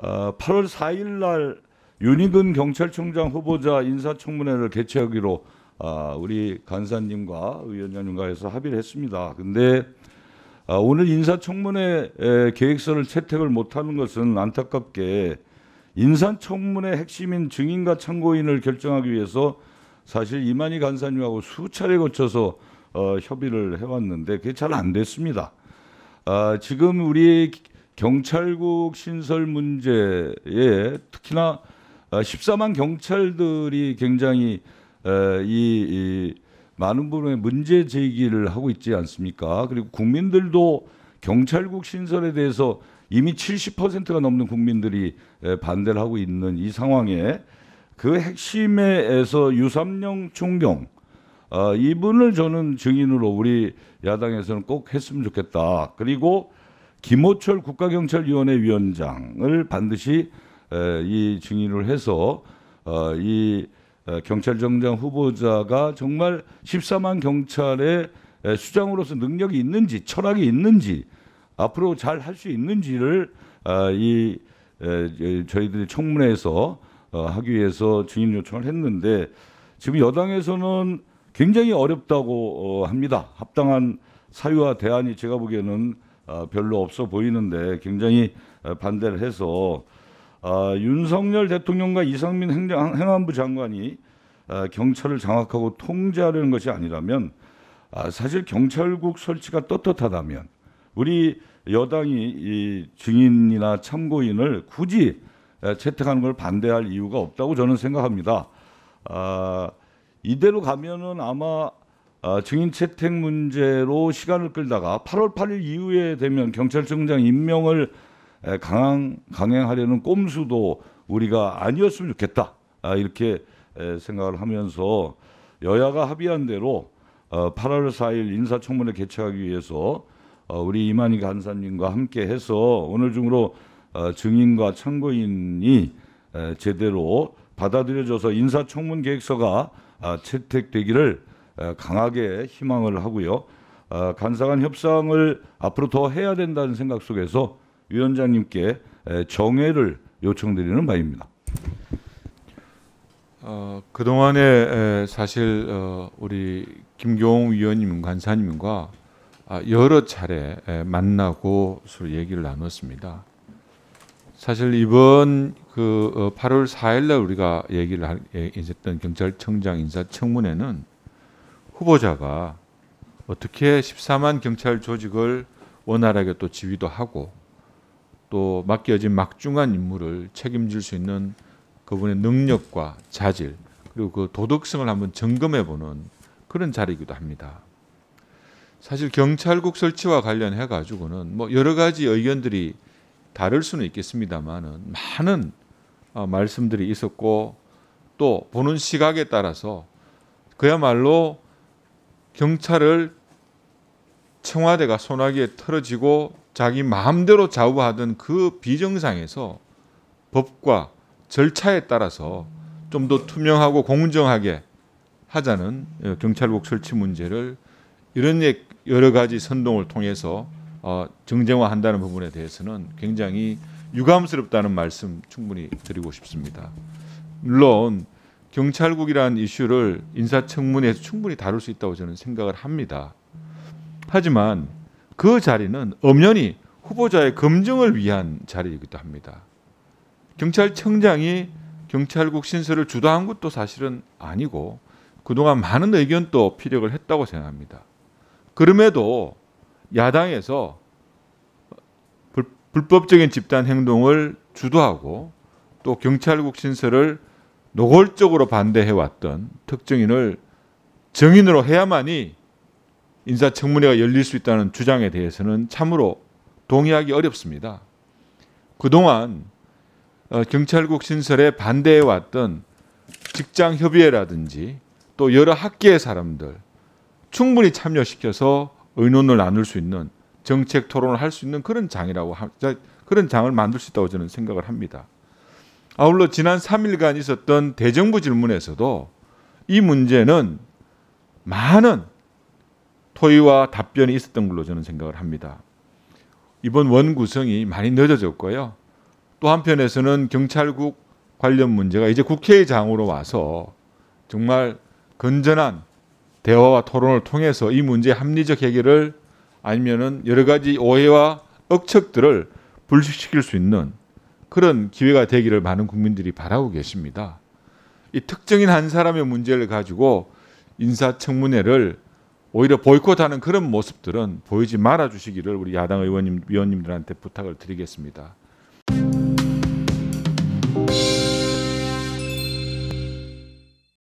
8월 어, 4일 날 윤희근 경찰청장 후보자 인사청문회를 개최하기로 어, 우리 간사님과 위원장님과 해서 합의를 했습니다. 근데 어, 오늘 인사청문회 계획서를 채택을 못하는 것은 안타깝게 인사청문회 핵심인 증인과 참고인을 결정하기 위해서 사실 이만희 간사님하고 수차례 거쳐서 협의를 해왔는데 그게 잘안 됐습니다. 아, 지금 우리 경찰국 신설 문제에 특히나 14만 아, 경찰들이 굉장히 이, 많은 부 분의 문제 제기를 하고 있지 않습니까? 그리고 국민들도 경찰국 신설에 대해서 이미 70%가 넘는 국민들이 반대를 하고 있는 이 상황에 그 핵심에서 유삼령 총경 아, 이분을 저는 증인으로 우리 야당에서는 꼭 했으면 좋겠다. 그리고 김호철 국가경찰위원회 위원장을 반드시 이 증인을 해서 어, 이경찰정장 어, 후보자가 정말 14만 경찰의 수장으로서 능력이 있는지 철학이 있는지 앞으로 잘 할 수 있는지를 아, 이 저희들이 청문회에서 어, 하기 위해서 증인 요청을 했는데 지금 여당에서는 굉장히 어렵다고 합니다. 합당한 사유와 대안이 제가 보기에는 어, 별로 없어 보이는데 굉장히 어, 반대를 해서 어, 윤석열 대통령과 이상민 행안부 장관이 경찰을 장악하고 통제하려는 것이 아니라면 아, 사실 경찰국 설치가 떳떳하다면 우리 여당이 증인이나 참고인을 굳이 채택하는 걸 반대할 이유가 없다고 저는 생각합니다. 아, 이대로 가면은 아마 어, 증인 채택 문제로 시간을 끌다가 8월 8일 이후에 되면 경찰청장 임명을 강행, 강행하려는 꼼수도 우리가 아니었으면 좋겠다 아, 이렇게 생각을 하면서 여야가 합의한 대로 8월 어, 4일 인사청문회 개최하기 위해서 어, 우리 이만희 간사님과 함께해서 오늘 중으로 어, 증인과 참고인이 제대로 받아들여져서 인사청문 계획서가 아, 채택되기를 강하게 희망을 하고요. 아, 간사간 협상을 앞으로 더 해야 된다는 생각 속에서 위원장님께 정회를 요청드리는 바입니다. 어, 그동안에 사실 어, 우리 김경 위원님 간사님과 아, 여러 차례 만나고 서로 얘기를 나눴습니다. 사실 이번 그 8월 어, 4일 날 우리가 얘기를 했던 예, 경찰청장 인사청문회는 후보자가 어떻게 14만 경찰 조직을 원활하게 또 지휘도 하고 또 맡겨진 막중한 임무를 책임질 수 있는 그분의 능력과 자질 그리고 그 도덕성을 한번 점검해 보는 그런 자리이기도 합니다. 사실 경찰국 설치와 관련해 가지고는 뭐 여러 가지 의견들이 다를 수는 있겠습니다만은 많은 어, 말씀들이 있었고 또 보는 시각에 따라서 그야말로 경찰을 청와대가 소나기에 털어지고 자기 마음대로 좌우하던 그 비정상에서 법과 절차에 따라서 좀 더 투명하고 공정하게 하자는 어, 경찰국 설치 문제를 이런 예, 여러 가지 선동을 통해서 어, 정쟁화한다는 부분에 대해서는 굉장히 유감스럽다는 말씀 충분히 드리고 싶습니다. 물론 경찰국이라는 이슈를 인사청문회에서 충분히 다룰 수 있다고 저는 생각을 합니다. 하지만 그 자리는 엄연히 후보자의 검증을 위한 자리이기도 합니다. 경찰청장이 경찰국 신설을 주도한 것도 사실은 아니고 그동안 많은 의견도 피력을 했다고 생각합니다. 그럼에도 야당에서 불법적인 집단 행동을 주도하고 또 경찰국 신설을 노골적으로 반대해왔던 특정인을 정인으로 해야만이 인사청문회가 열릴 수 있다는 주장에 대해서는 참으로 동의하기 어렵습니다. 그동안 어, 경찰국 신설에 반대해왔던 직장협의회라든지 또 여러 학계의 사람들 충분히 참여시켜서 의논을 나눌 수 있는 정책 토론을 할 수 있는 그런 장이라고 그런 장을 만들 수 있다고 저는 생각을 합니다. 아울러 지난 3일간 있었던 대정부 질문에서도 이 문제는 많은 토의와 답변이 있었던 걸로 저는 생각을 합니다. 이번 원 구성이 많이 늦어졌고요. 또 한편에서는 경찰국 관련 문제가 이제 국회의장으로 와서 정말 건전한 대화와 토론을 통해서 이 문제의 합리적 해결을 아니면은 여러 가지 오해와 억척들을 불식시킬 수 있는 그런 기회가 되기를 많은 국민들이 바라고 계십니다. 이 특정인 한 사람의 문제를 가지고 인사청문회를 오히려 보이콧하는 그런 모습들은 보이지 말아 주시기를 우리 야당 의원님 위원님들한테 부탁을 드리겠습니다.